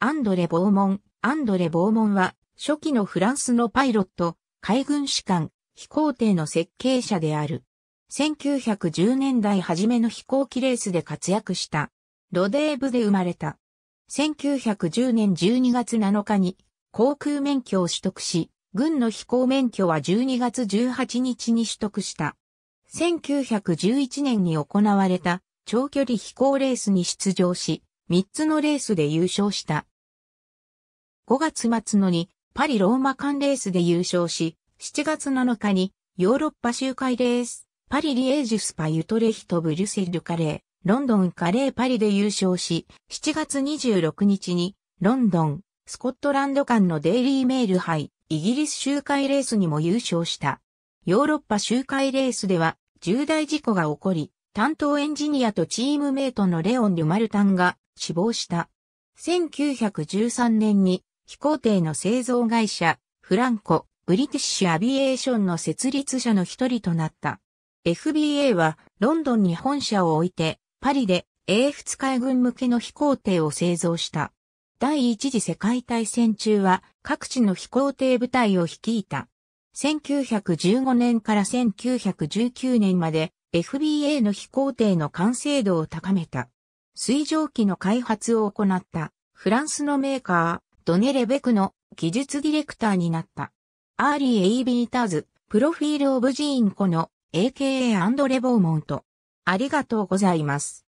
アンドレ・ボーモン。アンドレ・ボーモンは、初期のフランスのパイロット、海軍士官、飛行艇の設計者である。1910年代初めの飛行機レースで活躍した。ロデーブで生まれた。1910年12月7日に航空免許を取得し、軍の飛行免許は12月18日に取得した。1911年に行われた長距離飛行レースに出場し、3つのレースで優勝した。5月末のにパリ・ローマ間レースで優勝し、7月7日にヨーロッパ周回レース、パリ・リエージュスパ・ユトレヒト・ブリュセル・カレー、ロンドン・カレー・パリで優勝し、7月26日にロンドン、スコットランド間のデイリー・メール杯、イギリス周回レースにも優勝した。ヨーロッパ周回レースでは重大事故が起こり、担当エンジニアとチームメイトのレオン・デュマルタンが死亡した。1913年に飛行艇の製造会社、フランコ、ブリティッシュアビエーションの設立者の一人となった。FBA はロンドンに本社を置いて、パリで英仏海軍向けの飛行艇を製造した。第一次世界大戦中は各地の飛行艇部隊を率いた。1915年から1919年まで FBA の飛行艇の完成度を高めた。水蒸気の開発を行ったフランスのメーカー、ドネ・レベクの技術ディレクターになった。アーリー・エイビーターズ、プロフィール・オブ・ジーンコの AKA& レボーモント。ありがとうございます。